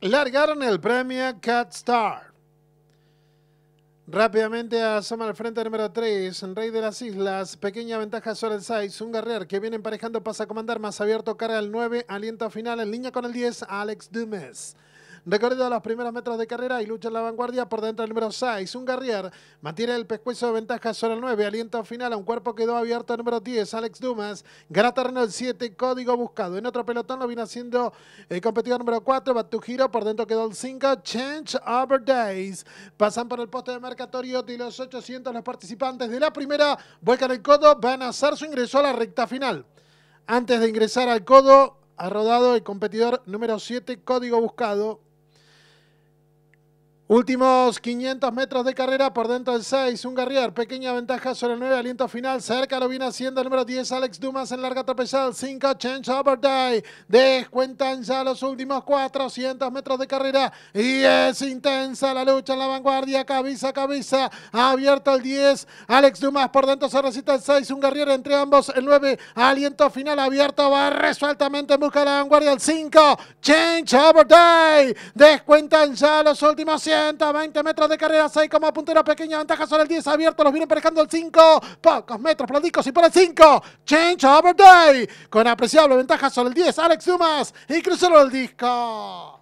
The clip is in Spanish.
largaron el premio Cat Star. Rápidamente asoma al frente número 3, Rey de las Islas, pequeña ventaja sobre el 6, un guerrero que viene emparejando pasa a comandar, más abierto carga al 9, aliento final en línea con el 10, Alex Dumas. Recorrido a los primeros metros de carrera y lucha en la vanguardia por dentro del número 6. Un Garrier mantiene el pescuezo de ventaja sobre el 9. Aliento final a un cuerpo quedó abierto el número 10. Alex Dumas gana terreno el 7. Código buscado. En otro pelotón lo viene haciendo el competidor número 4. Batujiro por dentro quedó el 5. Change Over Days. Pasan por el poste de marca y Los 800 los participantes de la primera vuelcan el codo. Van a hacer su ingreso a la recta final. Antes de ingresar al codo, ha rodado el competidor número 7, código buscado. Últimos 500 metros de carrera por dentro del 6, un Garrier, pequeña ventaja sobre el 9, aliento final, cerca lo viene haciendo el número 10, Alex Dumas en larga tropezada. 5, Change Die. descuentan ya los últimos 400 metros de carrera y es intensa la lucha en la vanguardia, cabeza a cabeza, abierto el 10, Alex Dumas por dentro se resiste el 6, un Garrier entre ambos, el 9, aliento final abierto, va resueltamente en busca de la vanguardia, el 5, Change Die. descuentan ya los últimos 100 20 metros de carrera, 6 como puntera, pequeña ventaja sobre el 10 abierto, los viene pescando el 5, pocos metros, discos y por el 5, Change Over Day, con apreciable ventaja sobre el 10, Alex Dumas y cruzó el disco.